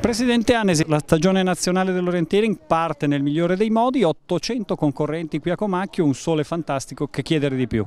Presidente Anesi, la stagione nazionale dell'orientering parte nel migliore dei modi, 800 concorrenti qui a Comacchio, un sole fantastico, che chiedere di più?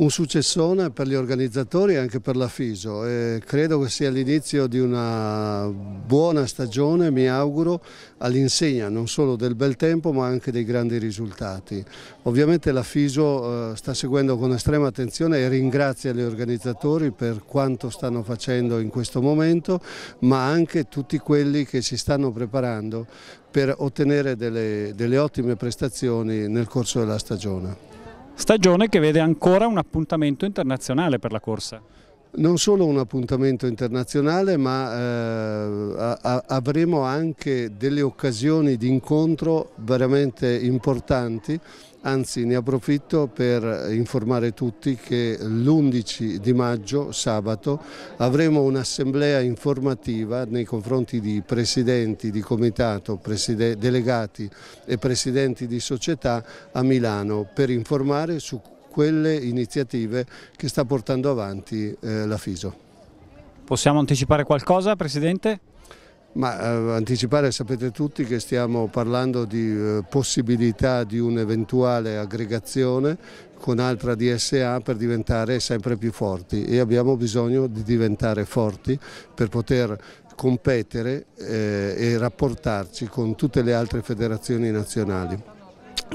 un successone per gli organizzatori e anche per la FISO e credo che sia l'inizio di una buona stagione, mi auguro, all'insegna non solo del bel tempo ma anche dei grandi risultati. Ovviamente la FISO eh, sta seguendo con estrema attenzione e ringrazia gli organizzatori per quanto stanno facendo in questo momento ma anche tutti quelli che si stanno preparando per ottenere delle, delle ottime prestazioni nel corso della stagione. Stagione che vede ancora un appuntamento internazionale per la corsa non solo un appuntamento internazionale ma eh, avremo anche delle occasioni di incontro veramente importanti anzi ne approfitto per informare tutti che l'11 di maggio, sabato, avremo un'assemblea informativa nei confronti di presidenti di comitato, preside, delegati e presidenti di società a Milano per informare su quelle iniziative che sta portando avanti eh, la FISO. Possiamo anticipare qualcosa Presidente? Ma eh, anticipare sapete tutti che stiamo parlando di eh, possibilità di un'eventuale aggregazione con altra DSA per diventare sempre più forti e abbiamo bisogno di diventare forti per poter competere eh, e rapportarci con tutte le altre federazioni nazionali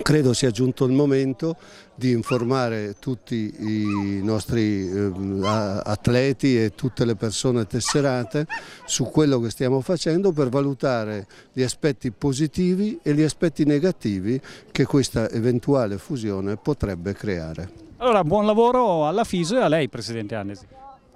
credo sia giunto il momento di informare tutti i nostri ehm, atleti e tutte le persone tesserate su quello che stiamo facendo per valutare gli aspetti positivi e gli aspetti negativi che questa eventuale fusione potrebbe creare. Allora, buon lavoro alla FISO e a lei Presidente Annesi.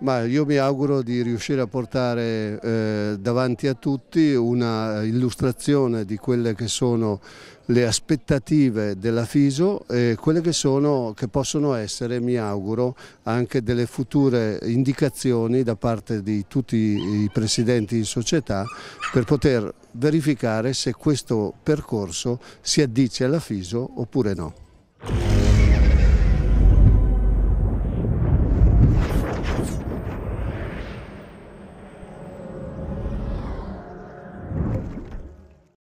Ma io mi auguro di riuscire a portare eh, davanti a tutti una illustrazione di quelle che sono le aspettative della FISO e quelle che, sono, che possono essere, mi auguro, anche delle future indicazioni da parte di tutti i presidenti in società per poter verificare se questo percorso si addice alla FISO oppure no.